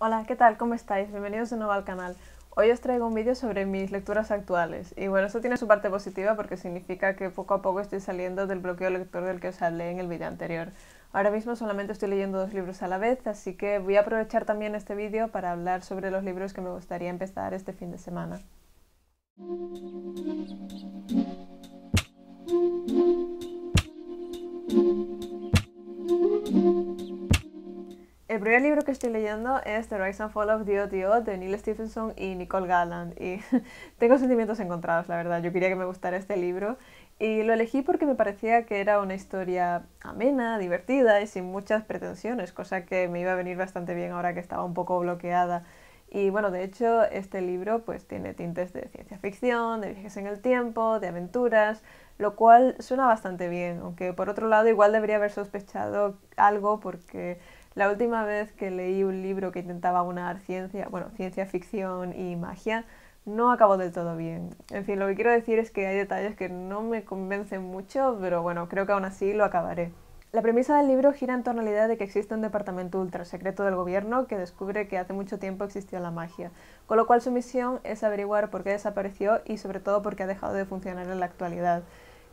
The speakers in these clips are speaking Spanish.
Hola, ¿qué tal? ¿Cómo estáis? Bienvenidos de nuevo al canal. Hoy os traigo un vídeo sobre mis lecturas actuales. Y bueno, eso tiene su parte positiva porque significa que poco a poco estoy saliendo del bloqueo lector del que os hablé en el vídeo anterior. Ahora mismo solamente estoy leyendo dos libros a la vez, así que voy a aprovechar también este vídeo para hablar sobre los libros que me gustaría empezar este fin de semana. El primer libro que estoy leyendo es The Rise and Fall of the dio de Neil Stephenson y Nicole Galland y tengo sentimientos encontrados, la verdad. Yo quería que me gustara este libro y lo elegí porque me parecía que era una historia amena, divertida y sin muchas pretensiones, cosa que me iba a venir bastante bien ahora que estaba un poco bloqueada. Y bueno, de hecho, este libro pues tiene tintes de ciencia ficción, de viajes en el tiempo, de aventuras, lo cual suena bastante bien, aunque por otro lado igual debería haber sospechado algo porque la última vez que leí un libro que intentaba unar ciencia, bueno, ciencia ficción y magia, no acabó del todo bien. En fin, lo que quiero decir es que hay detalles que no me convencen mucho, pero bueno, creo que aún así lo acabaré. La premisa del libro gira en torno a la idea de que existe un departamento ultra secreto del gobierno que descubre que hace mucho tiempo existió la magia, con lo cual su misión es averiguar por qué desapareció y sobre todo por qué ha dejado de funcionar en la actualidad.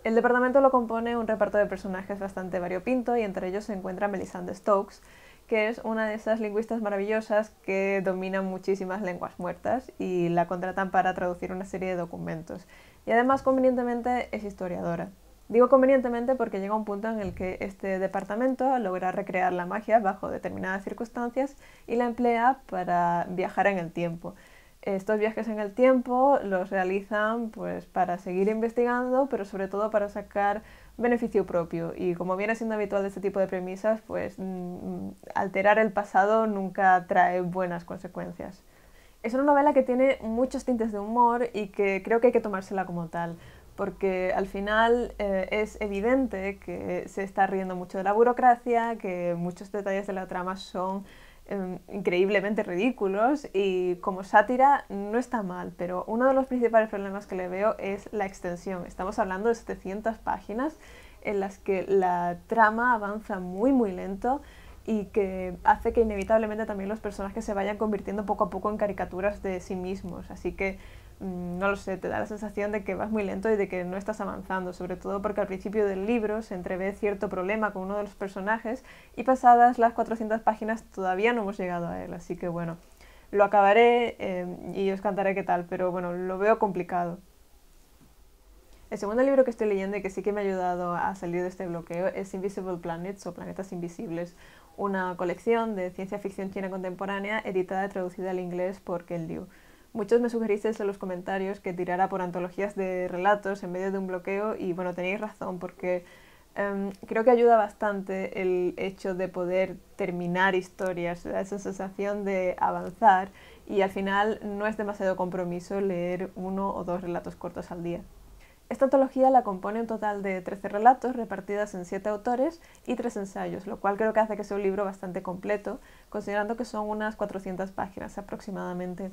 El departamento lo compone un reparto de personajes bastante variopinto y entre ellos se encuentra Melisande Stokes, que es una de esas lingüistas maravillosas que domina muchísimas lenguas muertas y la contratan para traducir una serie de documentos. Y además convenientemente es historiadora. Digo convenientemente porque llega un punto en el que este departamento logra recrear la magia bajo determinadas circunstancias y la emplea para viajar en el tiempo. Estos viajes en el tiempo los realizan pues para seguir investigando, pero sobre todo para sacar beneficio propio. Y como viene siendo habitual de este tipo de premisas, pues mm, mm, alterar el pasado nunca trae buenas consecuencias. Es una novela que tiene muchos tintes de humor y que creo que hay que tomársela como tal, porque al final eh, es evidente que se está riendo mucho de la burocracia, que muchos detalles de la trama son Em, increíblemente ridículos y como sátira no está mal, pero uno de los principales problemas que le veo es la extensión. Estamos hablando de 700 páginas en las que la trama avanza muy muy lento y que hace que inevitablemente también los personajes se vayan convirtiendo poco a poco en caricaturas de sí mismos. Así que Mm, no lo sé, te da la sensación de que vas muy lento y de que no estás avanzando, sobre todo porque al principio del libro se entrevé cierto problema con uno de los personajes y pasadas las 400 páginas todavía no hemos llegado a él, así que bueno, lo acabaré em, y os cantaré qué tal, pero bueno, lo veo complicado. El segundo libro que estoy leyendo y que sí que me ha ayudado a salir de este bloqueo es Invisible Planets o Planetas Invisibles, una colección de ciencia ficción china contemporánea editada y traducida al inglés por Ken Liu. Muchos me sugeristeis en los comentarios que tirara por antologías de relatos en medio de un bloqueo y bueno, tenéis razón porque em, creo que ayuda bastante el hecho de poder terminar historias, esa sensación de avanzar y al final no es demasiado compromiso leer uno o dos relatos cortos al día. Esta antología la compone un total de 13 relatos repartidas en 7 autores y 3 ensayos, lo cual creo que hace que sea un libro bastante completo, considerando que son unas 400 páginas aproximadamente.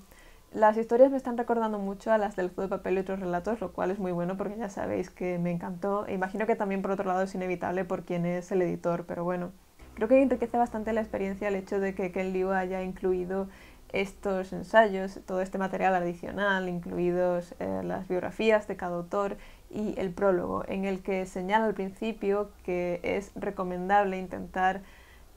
Las historias me están recordando mucho a las del Fuego de Papel y otros relatos, lo cual es muy bueno porque ya sabéis que me encantó. E imagino que también por otro lado es inevitable por quien es el editor, pero bueno. Creo que enriquece bastante la experiencia el hecho de que Ken Liu haya incluido estos ensayos, todo este material adicional, incluidos eh, las biografías de cada autor y el prólogo, en el que señala al principio que es recomendable intentar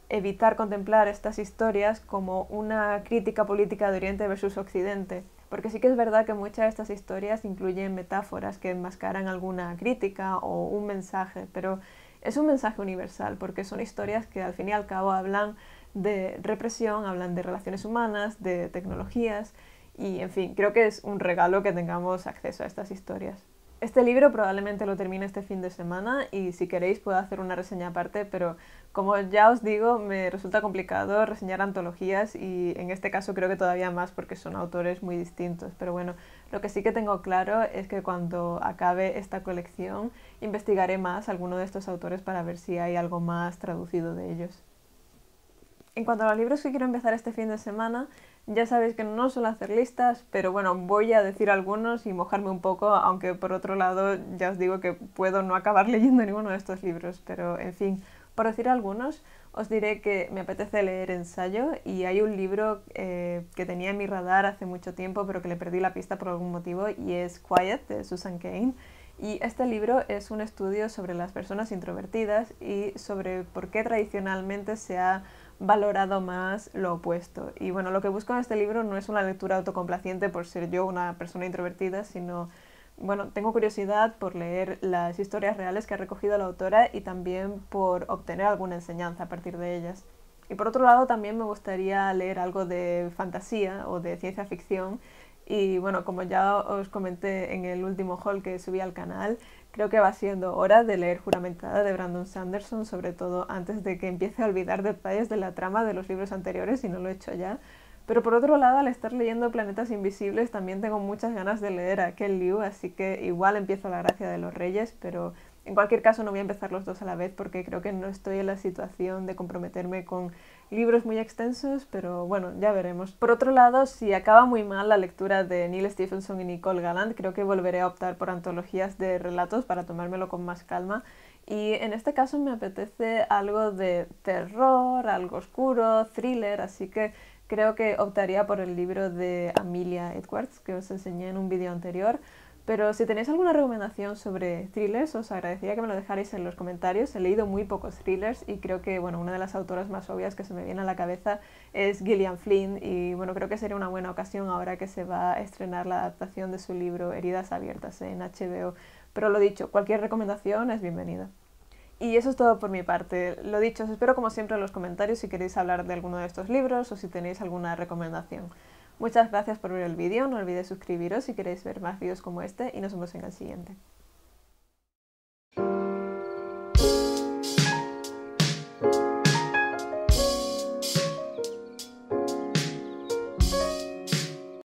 evitar contemplar estas historias como una crítica política de Oriente versus Occidente, porque sí que es verdad que muchas de estas historias incluyen metáforas que enmascaran alguna crítica o un mensaje, pero es un mensaje universal, porque son historias que al fin y al cabo hablan de represión, hablan de relaciones humanas, de tecnologías, y en fin, creo que es un regalo que tengamos acceso a estas historias. Este libro probablemente lo termine este fin de semana y si queréis puedo hacer una reseña aparte, pero como ya os digo, me resulta complicado reseñar antologías y en este caso creo que todavía más porque son autores muy distintos. Pero bueno, lo que sí que tengo claro es que cuando acabe esta colección investigaré más alguno de estos autores para ver si hay algo más traducido de ellos. En cuanto a los libros que quiero empezar este fin de semana, ya sabéis que no suelo hacer listas, pero bueno, voy a decir algunos y mojarme un poco, aunque por otro lado ya os digo que puedo no acabar leyendo ninguno de estos libros, pero en fin, por decir algunos, os diré que me apetece leer ensayo y hay un libro eh, que tenía en mi radar hace mucho tiempo, pero que le perdí la pista por algún motivo, y es Quiet de Susan Kane. Y este libro es un estudio sobre las personas introvertidas y sobre por qué tradicionalmente se ha valorado más lo opuesto. Y bueno, lo que busco en este libro no es una lectura autocomplaciente por ser yo una persona introvertida, sino, bueno, tengo curiosidad por leer las historias reales que ha recogido la autora y también por obtener alguna enseñanza a partir de ellas. Y por otro lado, también me gustaría leer algo de fantasía o de ciencia ficción. Y bueno, como ya os comenté en el último haul que subí al canal, Creo que va siendo hora de leer Juramentada de Brandon Sanderson, sobre todo antes de que empiece a olvidar detalles de la trama de los libros anteriores, y no lo he hecho ya. Pero por otro lado, al estar leyendo Planetas Invisibles, también tengo muchas ganas de leer a Ken Liu, así que igual empiezo La Gracia de los Reyes, pero en cualquier caso, no voy a empezar los dos a la vez porque creo que no estoy en la situación de comprometerme con libros muy extensos, pero bueno, ya veremos. Por otro lado, si acaba muy mal la lectura de Neil Stephenson y Nicole Gallant, creo que volveré a optar por antologías de relatos para tomármelo con más calma. Y en este caso me apetece algo de terror, algo oscuro, thriller, así que creo que optaría por el libro de Amelia Edwards que os enseñé en un vídeo anterior pero si tenéis alguna recomendación sobre thrillers, os agradecería que me lo dejarais en los comentarios. He leído muy pocos thrillers y creo que bueno, una de las autoras más obvias que se me viene a la cabeza es Gillian Flynn y bueno, creo que sería una buena ocasión ahora que se va a estrenar la adaptación de su libro Heridas Abiertas en HBO. Pero lo dicho, cualquier recomendación es bienvenida. Y eso es todo por mi parte. Lo dicho, os espero como siempre en los comentarios si queréis hablar de alguno de estos libros o si tenéis alguna recomendación. Muchas gracias por ver el vídeo, no olvidéis suscribiros si queréis ver más vídeos como este y nos vemos en el siguiente.